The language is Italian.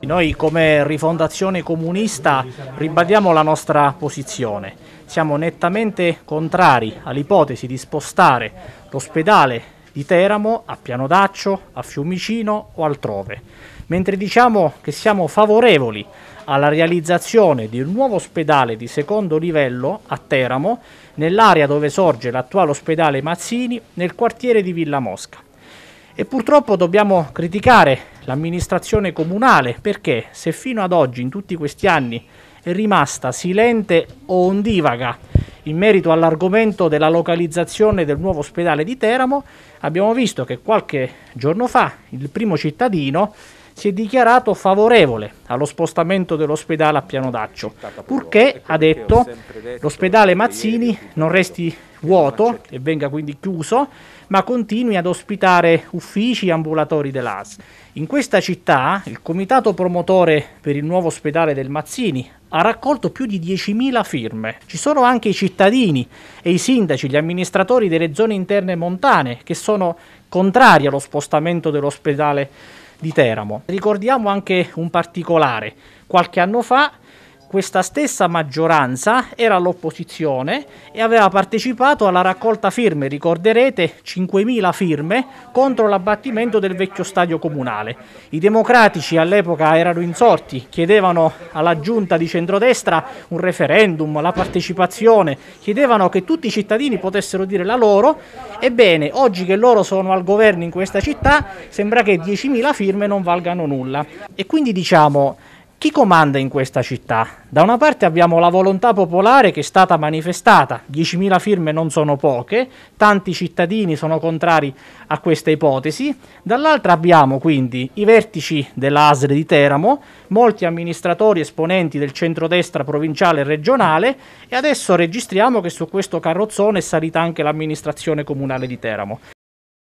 Noi come rifondazione comunista ribadiamo la nostra posizione. Siamo nettamente contrari all'ipotesi di spostare l'ospedale di Teramo a Piano d'Accio, a Fiumicino o altrove, mentre diciamo che siamo favorevoli alla realizzazione di un nuovo ospedale di secondo livello a Teramo, nell'area dove sorge l'attuale ospedale Mazzini, nel quartiere di Villa Mosca. E purtroppo dobbiamo criticare l'amministrazione comunale, perché se fino ad oggi, in tutti questi anni, è rimasta silente o ondivaga in merito all'argomento della localizzazione del nuovo ospedale di Teramo, abbiamo visto che qualche giorno fa il primo cittadino si è dichiarato favorevole allo spostamento dell'ospedale a Piano d'Accio, purché, ha detto, l'ospedale Mazzini non resti vuoto e venga quindi chiuso, ma continui ad ospitare uffici e ambulatori dell'AS. In questa città il comitato promotore per il nuovo ospedale del Mazzini ha raccolto più di 10.000 firme. Ci sono anche i cittadini e i sindaci, gli amministratori delle zone interne montane che sono contrari allo spostamento dell'ospedale di Teramo. Ricordiamo anche un particolare. Qualche anno fa questa stessa maggioranza era all'opposizione e aveva partecipato alla raccolta firme, ricorderete 5.000 firme contro l'abbattimento del vecchio stadio comunale. I democratici all'epoca erano insorti, chiedevano alla giunta di centrodestra un referendum, la partecipazione, chiedevano che tutti i cittadini potessero dire la loro. Ebbene, oggi che loro sono al governo in questa città, sembra che 10.000 firme non valgano nulla. E quindi diciamo chi comanda in questa città? Da una parte abbiamo la volontà popolare che è stata manifestata, 10.000 firme non sono poche, tanti cittadini sono contrari a questa ipotesi, dall'altra abbiamo quindi i vertici dell'ASRE di Teramo, molti amministratori esponenti del centrodestra provinciale e regionale e adesso registriamo che su questo carrozzone è salita anche l'amministrazione comunale di Teramo.